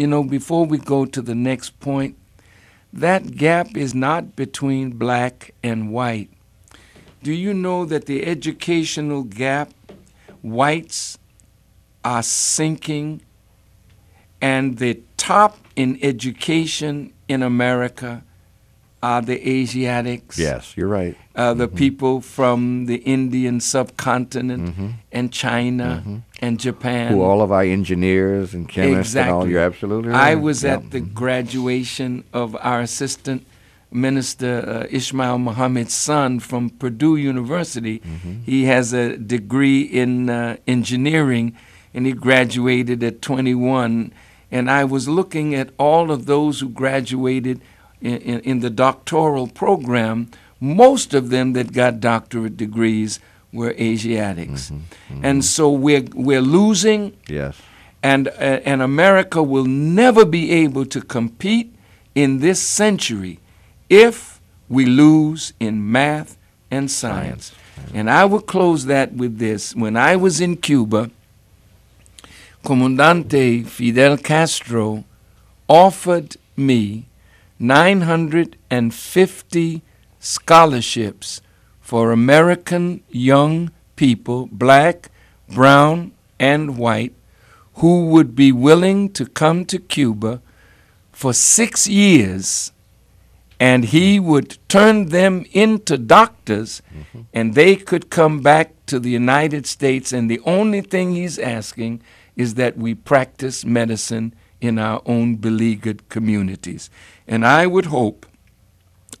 you know, before we go to the next point, that gap is not between black and white. Do you know that the educational gap, whites are sinking, and the top in education in America are the Asiatics? Yes, you're right. Uh, the mm-hmm. people from the Indian subcontinent mm-hmm. and China. Mm-hmm and Japan. Who all of our engineers and chemists exactly. and all. You're absolutely right. I was at the graduation of our assistant minister uh, Ishmael Muhammad's son from Purdue University. Mm-hmm. He has a degree in uh, engineering, and he graduated at 21. And I was looking at all of those who graduated in, in, in the doctoral program. Most of them that got doctorate degrees we're Asiatics. Mm-hmm, mm-hmm. And so we're, we're losing. Yes. And, uh, and America will never be able to compete in this century if we lose in math and science. science. And I will close that with this. When I was in Cuba, Comandante Fidel Castro offered me 950 scholarships for American young people, black, brown, and white, who would be willing to come to Cuba for six years and he would turn them into doctors mm-hmm. and they could come back to the United States. And the only thing he's asking is that we practice medicine in our own beleaguered communities. And I would hope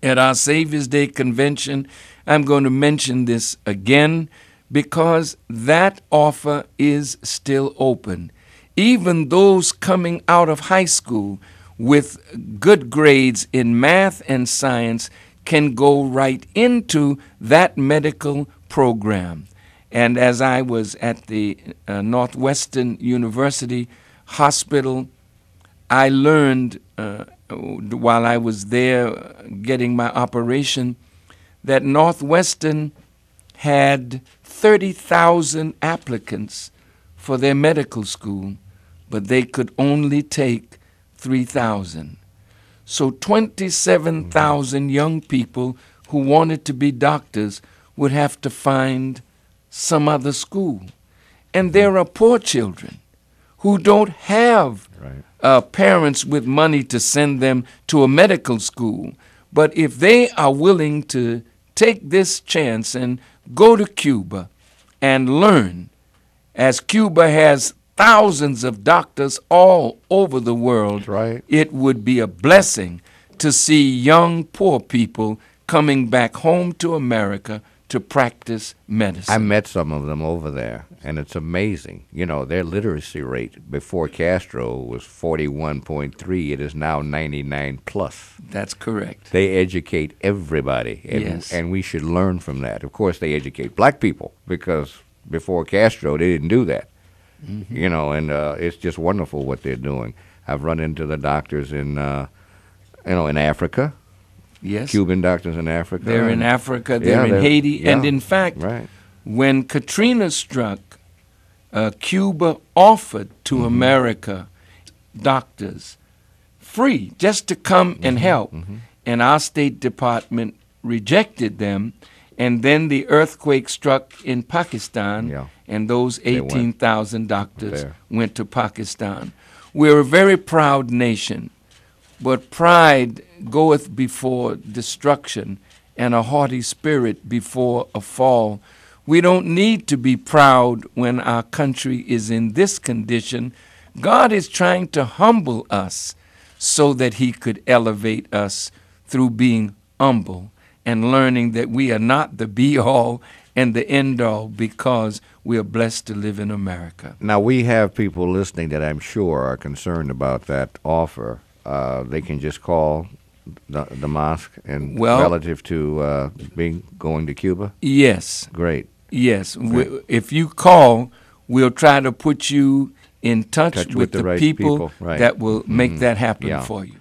at our Savior's Day convention I'm going to mention this again because that offer is still open. Even those coming out of high school with good grades in math and science can go right into that medical program. And as I was at the uh, Northwestern University Hospital, I learned uh, while I was there getting my operation that Northwestern had 30,000 applicants for their medical school, but they could only take 3,000. So 27,000 young people who wanted to be doctors would have to find some other school. And there are poor children who don't have uh, parents with money to send them to a medical school. But if they are willing to take this chance and go to Cuba and learn, as Cuba has thousands of doctors all over the world, right. it would be a blessing to see young poor people coming back home to America to practice medicine. I met some of them over there, and it's amazing. You know, their literacy rate before Castro was 41.3. It is now 99 plus. That's correct. They educate everybody, and, yes. and we should learn from that. Of course, they educate black people because before Castro, they didn't do that. Mm-hmm. You know, and uh, it's just wonderful what they're doing. I've run into the doctors in, uh, you know, in Africa yes. Cuban doctors in Africa. They're in Africa, they're yeah, in Haiti. Yeah, and in fact, right. when Katrina struck, uh, Cuba offered to mm-hmm. America doctors free just to come mm-hmm. and help. Mm-hmm. And our State Department rejected them. And then the earthquake struck in Pakistan, yeah. and those 18,000 doctors there. went to Pakistan. We're a very proud nation. But pride goeth before destruction, and a haughty spirit before a fall. We don't need to be proud when our country is in this condition. God is trying to humble us so that He could elevate us through being humble and learning that we are not the be all and the end all because we are blessed to live in America. Now, we have people listening that I'm sure are concerned about that offer uh, they can just call the, the mosque and well, relative to uh, being going to Cuba? Yes. Great. Yes. We, if you call, we'll try to put you in touch, touch with, with, the, the right people, people right. that will make mm-hmm. that happen yeah. for you.